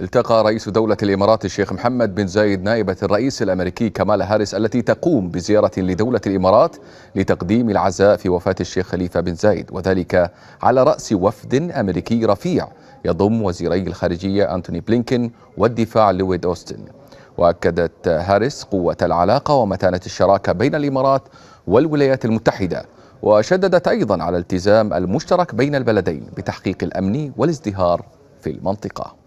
التقى رئيس دولة الإمارات الشيخ محمد بن زايد نائبة الرئيس الأمريكي كمال هاريس التي تقوم بزيارة لدولة الإمارات لتقديم العزاء في وفاة الشيخ خليفة بن زايد وذلك على رأس وفد أمريكي رفيع يضم وزيري الخارجية أنتوني بلينكن والدفاع لويد أوستن وأكدت هاريس قوة العلاقة ومتانة الشراكة بين الإمارات والولايات المتحدة وشددت أيضا على التزام المشترك بين البلدين بتحقيق الأمن والازدهار في المنطقة